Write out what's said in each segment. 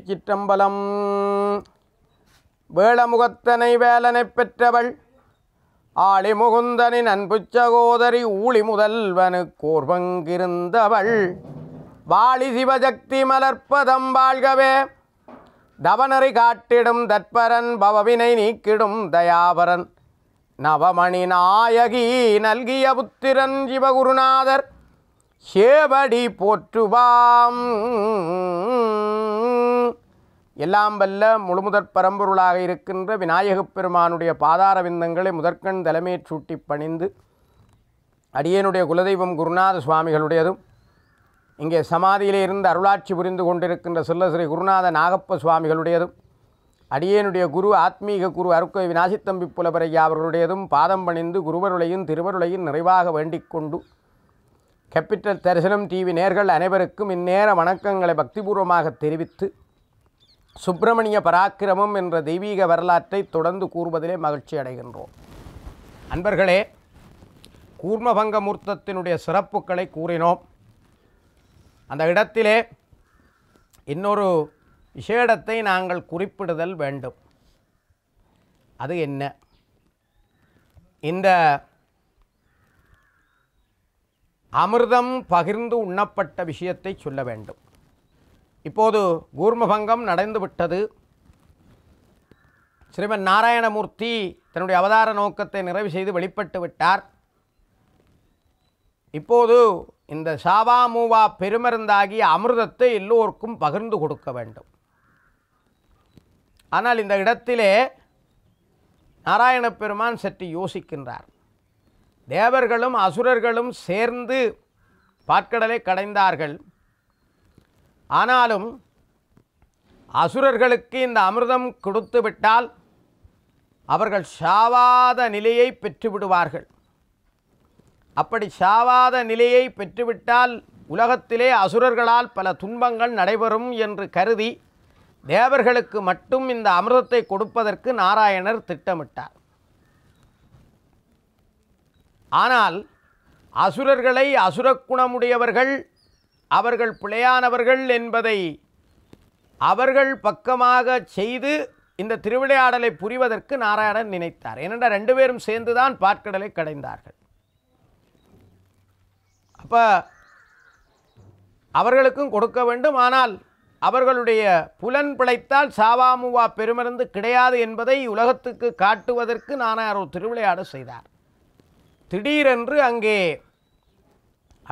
திருச்சிற்றம்பலம் வேளமுகத்தனை வேலனை பெற்றவள் ஆளி முகுந்தனின் அன்பு சகோதரி ஊழி முதல்வனு கோர்வங்கிருந்தவள் வாளி சிவசக்தி மலர்ப்பதம் வாழ்கவே தவனரை காட்டிடும் தற்பரன் பவவினை நீக்கிடும் தயாபரன் நவமணி நாயகி நல்கிய புத்திரன் சிவகுருநாதர் சேவடி போற்றுவாம் எல்லாம் வல்ல முழுமுதற் பரம்பொருளாக இருக்கின்ற விநாயகப் பெருமானுடைய பாதார விந்தங்களை முதற்கண் சூட்டி பணிந்து அடியனுடைய குலதெய்வம் குருநாத சுவாமிகளுடையதும் இங்கே சமாதியிலே இருந்து அருளாட்சி புரிந்து கொண்டிருக்கின்ற செல்ல ஸ்ரீ குருநாத நாகப்ப சுவாமிகளுடையதும் அடியனுடைய குரு ஆத்மீக குரு அருக்கை விநாசித்தம்பி புலபரையா அவர்களுடையதும் பாதம் பணிந்து குருவருளையும் திருவருளையும் நிறைவாக வேண்டிக் கொண்டு கேபிட்டல் தரிசனம் டிவி நேர்கள் அனைவருக்கும் இந்நேர வணக்கங்களை பக்திபூர்வமாக தெரிவித்து சுப்பிரமணிய பராக்கிரமம் என்ற தெய்வீக வரலாற்றை தொடர்ந்து கூறுவதிலே மகிழ்ச்சி அடைகின்றோம் அன்பர்களே கூர்மபங்க மூர்த்தத்தினுடைய சிறப்புகளை கூறினோம் அந்த இடத்திலே இன்னொரு விஷேடத்தை நாங்கள் குறிப்பிடுதல் வேண்டும் அது என்ன இந்த அமிர்தம் பகிர்ந்து உண்ணப்பட்ட விஷயத்தை சொல்ல வேண்டும் இப்போது கூர்மபங்கம் நடந்துவிட்டது ஸ்ரீமன் நாராயணமூர்த்தி தன்னுடைய அவதார நோக்கத்தை நிறைவு செய்து வெளிப்பட்டு விட்டார் இப்போது இந்த சாவா மூவா பெருமருந்தாகிய அமிர்தத்தை எல்லோருக்கும் பகிர்ந்து கொடுக்க வேண்டும் ஆனால் இந்த இடத்திலே நாராயண பெருமான் சற்று யோசிக்கின்றார் தேவர்களும் அசுரர்களும் சேர்ந்து பாற்கடலை கடைந்தார்கள் ஆனாலும் அசுரர்களுக்கு இந்த அமிர்தம் கொடுத்து விட்டால் அவர்கள் சாவாத நிலையை பெற்றுவிடுவார்கள் அப்படி சாவாத நிலையை பெற்றுவிட்டால் உலகத்திலே அசுரர்களால் பல துன்பங்கள் நடைபெறும் என்று கருதி தேவர்களுக்கு மட்டும் இந்த அமிர்தத்தை கொடுப்பதற்கு நாராயணர் திட்டமிட்டார் ஆனால் அசுரர்களை அசுரக்குணமுடையவர்கள் அவர்கள் பிழையானவர்கள் என்பதை அவர்கள் பக்கமாக செய்து இந்த திருவிளையாடலை புரிவதற்கு நாராயணன் நினைத்தார் ஏனென்றால் ரெண்டு பேரும் சேர்ந்து தான் பாற்கடலை கடைந்தார்கள் அப்போ அவர்களுக்கும் கொடுக்க வேண்டும் ஆனால் அவர்களுடைய புலன் பிழைத்தால் சாவாமுவா பெருமருந்து கிடையாது என்பதை உலகத்துக்கு காட்டுவதற்கு நாராயணர் ஒரு திருவிளையாடல் செய்தார் திடீரென்று அங்கே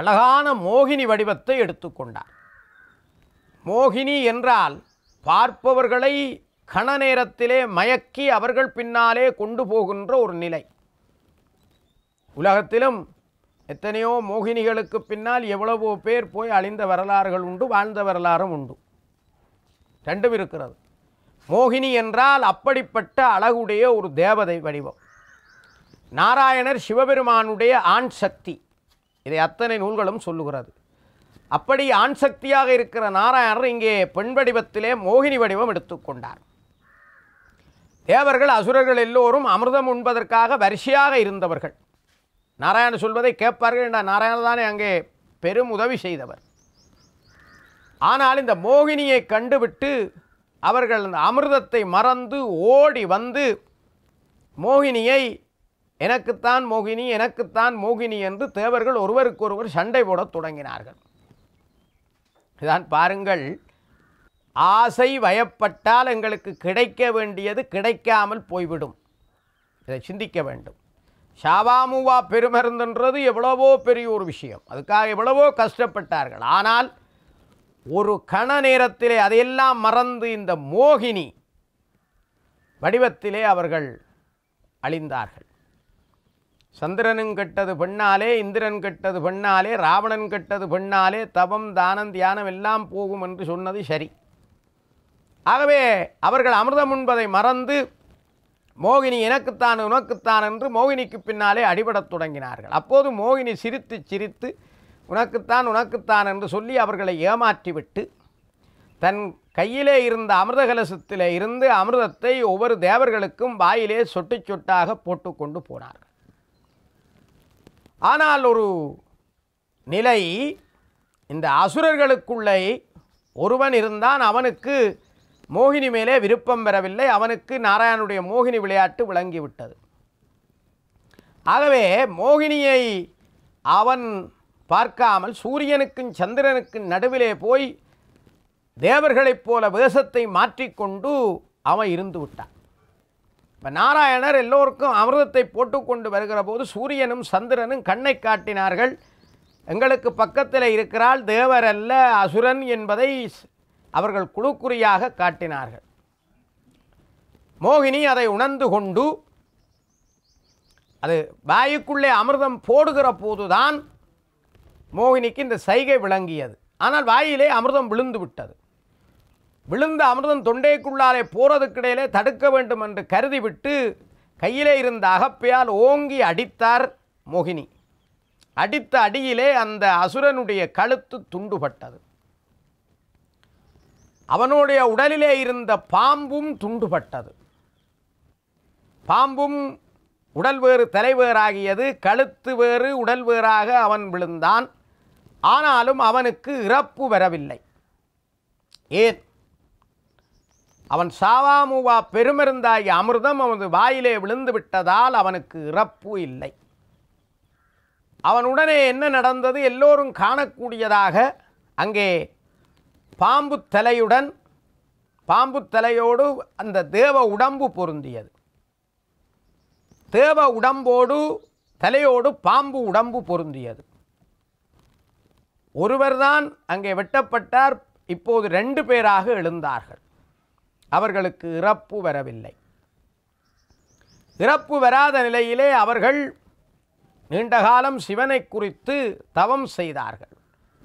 அழகான மோகினி வடிவத்தை எடுத்துக்கொண்டார் மோகினி என்றால் பார்ப்பவர்களை கண நேரத்திலே மயக்கி அவர்கள் பின்னாலே கொண்டு போகின்ற ஒரு நிலை உலகத்திலும் எத்தனையோ மோகினிகளுக்கு பின்னால் எவ்வளவோ பேர் போய் அழிந்த வரலாறுகள் உண்டு வாழ்ந்த வரலாறும் உண்டு ரெண்டும் இருக்கிறது மோகினி என்றால் அப்படிப்பட்ட அழகுடைய ஒரு தேவதை வடிவம் நாராயணர் சிவபெருமானுடைய ஆண் சக்தி இதை அத்தனை நூல்களும் சொல்லுகிறது அப்படி ஆண் சக்தியாக இருக்கிற நாராயணர் இங்கே பெண் வடிவத்திலே மோகினி வடிவம் எடுத்துக்கொண்டார் தேவர்கள் அசுரர்கள் எல்லோரும் அமிர்தம் உண்பதற்காக வரிசையாக இருந்தவர்கள் நாராயணன் சொல்வதை கேட்பார்கள் என்ற நாராயணர் தானே அங்கே பெரும் உதவி செய்தவர் ஆனால் இந்த மோகினியை கண்டுவிட்டு அவர்கள் அந்த அமிர்தத்தை மறந்து ஓடி வந்து மோகினியை எனக்குத்தான் மோகினி எனக்குத்தான் மோகினி என்று தேவர்கள் ஒருவருக்கொருவர் சண்டை போடத் தொடங்கினார்கள் இதான் பாருங்கள் ஆசை வயப்பட்டால் எங்களுக்கு கிடைக்க வேண்டியது கிடைக்காமல் போய்விடும் இதை சிந்திக்க வேண்டும் ஷாவாமுவா பெருமருந்துன்றது எவ்வளவோ பெரிய ஒரு விஷயம் அதுக்காக எவ்வளவோ கஷ்டப்பட்டார்கள் ஆனால் ஒரு கண நேரத்திலே அதையெல்லாம் மறந்து இந்த மோகினி வடிவத்திலே அவர்கள் அழிந்தார்கள் சந்திரனும் கெட்டது பெண்ணாலே இந்திரன் கெட்டது பெண்ணாலே ராவணன் கெட்டது பெண்ணாலே தபம் தானம் தியானம் எல்லாம் போகும் என்று சொன்னது சரி ஆகவே அவர்கள் அமிர்தம் உண்பதை மறந்து மோகினி எனக்குத்தான் உனக்குத்தான் என்று மோகினிக்கு பின்னாலே அடிபடத் தொடங்கினார்கள் அப்போது மோகினி சிரித்து சிரித்து உனக்குத்தான் உனக்குத்தான் என்று சொல்லி அவர்களை ஏமாற்றிவிட்டு தன் கையிலே இருந்த அமிர்த கலசத்திலே இருந்து அமிர்தத்தை ஒவ்வொரு தேவர்களுக்கும் வாயிலே சொட்டு சொட்டாக போட்டுக்கொண்டு போனார்கள் ஆனால் ஒரு நிலை இந்த அசுரர்களுக்குள்ளே ஒருவன் இருந்தான் அவனுக்கு மோகினி மேலே விருப்பம் பெறவில்லை அவனுக்கு நாராயணனுடைய மோகினி விளையாட்டு விளங்கிவிட்டது ஆகவே மோகினியை அவன் பார்க்காமல் சூரியனுக்கும் சந்திரனுக்கும் நடுவிலே போய் தேவர்களைப் போல வேஷத்தை மாற்றிக்கொண்டு அவன் இருந்து விட்டான் இப்போ நாராயணர் எல்லோருக்கும் அமிர்தத்தை போட்டுக்கொண்டு வருகிற போது சூரியனும் சந்திரனும் கண்ணை காட்டினார்கள் எங்களுக்கு பக்கத்தில் இருக்கிறாள் தேவர் அல்ல அசுரன் என்பதை அவர்கள் குழுக்குறியாக காட்டினார்கள் மோகினி அதை உணர்ந்து கொண்டு அது வாயுக்குள்ளே அமிர்தம் போடுகிற போதுதான் மோகினிக்கு இந்த சைகை விளங்கியது ஆனால் வாயிலே அமிர்தம் விழுந்து விட்டது விழுந்த அமிர்தம் தொண்டைக்குள்ளாலே போகிறதுக்கிடையிலே தடுக்க வேண்டும் என்று கருதிவிட்டு கையிலே இருந்த அகப்பையால் ஓங்கி அடித்தார் மோகினி அடித்த அடியிலே அந்த அசுரனுடைய கழுத்து துண்டுபட்டது அவனுடைய உடலிலே இருந்த பாம்பும் துண்டுபட்டது பாம்பும் உடல் வேறு தலைவேறாகியது கழுத்து வேறு உடல் வேறாக அவன் விழுந்தான் ஆனாலும் அவனுக்கு இறப்பு வரவில்லை ஏன் அவன் சாவாமுவா பெருமருந்தாகி அமிர்தம் அவனது வாயிலே விழுந்து விட்டதால் அவனுக்கு இறப்பு இல்லை அவனுடனே என்ன நடந்தது எல்லோரும் காணக்கூடியதாக அங்கே பாம்பு தலையுடன் பாம்பு தலையோடு அந்த தேவ உடம்பு பொருந்தியது தேவ உடம்போடு தலையோடு பாம்பு உடம்பு பொருந்தியது ஒருவர்தான் அங்கே வெட்டப்பட்டார் இப்போது ரெண்டு பேராக எழுந்தார்கள் அவர்களுக்கு இறப்பு வரவில்லை இறப்பு வராத நிலையிலே அவர்கள் நீண்டகாலம் சிவனை குறித்து தவம் செய்தார்கள்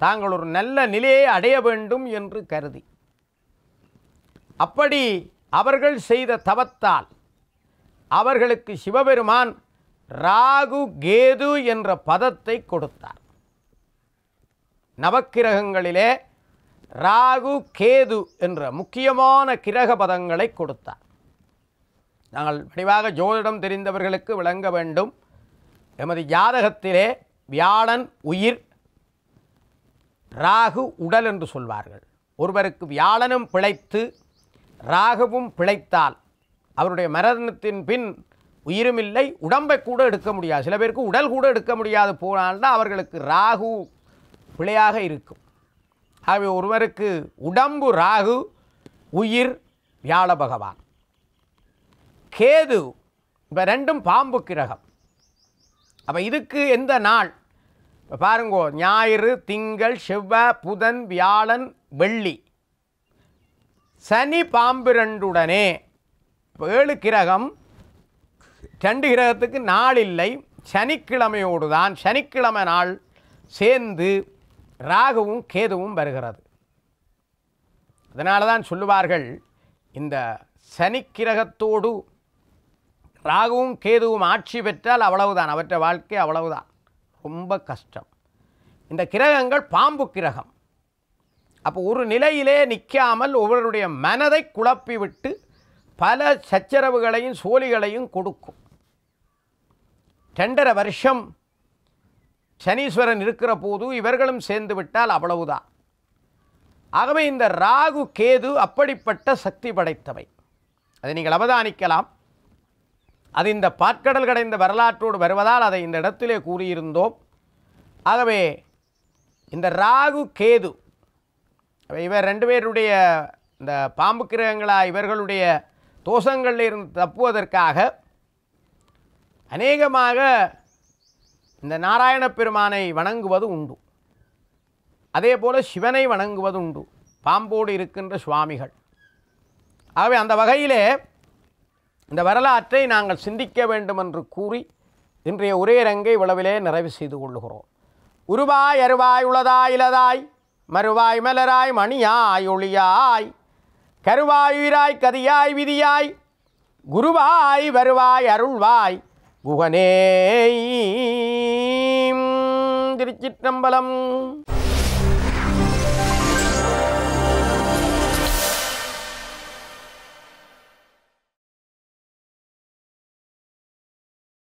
தாங்கள் ஒரு நல்ல நிலையை அடைய வேண்டும் என்று கருதி அப்படி அவர்கள் செய்த தவத்தால் அவர்களுக்கு சிவபெருமான் ராகு கேது என்ற பதத்தை கொடுத்தார் நவக்கிரகங்களிலே ராகு கேது என்ற முக்கியமான கிரக பதங்களை கொடுத்தார் நாங்கள் விரிவாக ஜோதிடம் தெரிந்தவர்களுக்கு விளங்க வேண்டும் எமது ஜாதகத்திலே வியாழன் உயிர் ராகு உடல் என்று சொல்வார்கள் ஒருவருக்கு வியாழனும் பிழைத்து ராகுவும் பிழைத்தால் அவருடைய மரணத்தின் பின் உயிரும் இல்லை உடம்பை கூட எடுக்க முடியாது சில பேருக்கு உடல் கூட எடுக்க முடியாது போனால்தான் அவர்களுக்கு ராகு பிழையாக இருக்கும் ஆகவே ஒருவருக்கு உடம்பு ராகு உயிர் வியாழ பகவான் கேது இப்போ ரெண்டும் பாம்பு கிரகம் அப்போ இதுக்கு எந்த நாள் இப்போ பாருங்கோ ஞாயிறு திங்கள் செவ்வாய் புதன் வியாழன் வெள்ளி சனி பாம்பு ரெண்டுடனே இப்போ ஏழு கிரகம் ரெண்டு கிரகத்துக்கு நாள் இல்லை சனிக்கிழமையோடு தான் சனிக்கிழமை நாள் சேர்ந்து ராகுவும் கேதுவும் வருகிறது அதனால தான் சொல்லுவார்கள் இந்த சனிக்கிரகத்தோடு ராகுவும் கேதுவும் ஆட்சி பெற்றால் அவ்வளவுதான் அவற்ற வாழ்க்கை அவ்வளவுதான் ரொம்ப கஷ்டம் இந்த கிரகங்கள் பாம்பு கிரகம் அப்போ ஒரு நிலையிலே நிற்காமல் ஒவ்வொருடைய மனதை குழப்பிவிட்டு பல சச்சரவுகளையும் சோழிகளையும் கொடுக்கும் ரெண்டரை வருஷம் சனீஸ்வரன் இருக்கிற போது இவர்களும் சேர்ந்து விட்டால் அவ்வளவுதான் ஆகவே இந்த ராகு கேது அப்படிப்பட்ட சக்தி படைத்தவை அதை நீங்கள் அவதானிக்கலாம் அது இந்த பாற்கடல் கடைந்த வரலாற்றோடு வருவதால் அதை இந்த இடத்திலே கூறியிருந்தோம் ஆகவே இந்த ராகு கேது இவர் ரெண்டு பேருடைய இந்த பாம்பு கிரகங்களா இவர்களுடைய தோஷங்களில் இருந்து தப்புவதற்காக அநேகமாக இந்த நாராயண பெருமானை வணங்குவது உண்டு அதே போல் சிவனை வணங்குவது உண்டு பாம்போடு இருக்கின்ற சுவாமிகள் ஆகவே அந்த வகையிலே இந்த வரலாற்றை நாங்கள் சிந்திக்க வேண்டும் என்று கூறி இன்றைய ஒரே ரங்கை உளவிலே நிறைவு செய்து கொள்ளுகிறோம் உருவாய் அருவாய் உளதாய் இலதாய் மறுவாய் மலராய் மணியாய் ஒளியாய் கருவாயுயிராய் கதியாய் விதியாய் குருவாய் வருவாய் அருள்வாய் புவனே திருச்சிற்றம்பலம்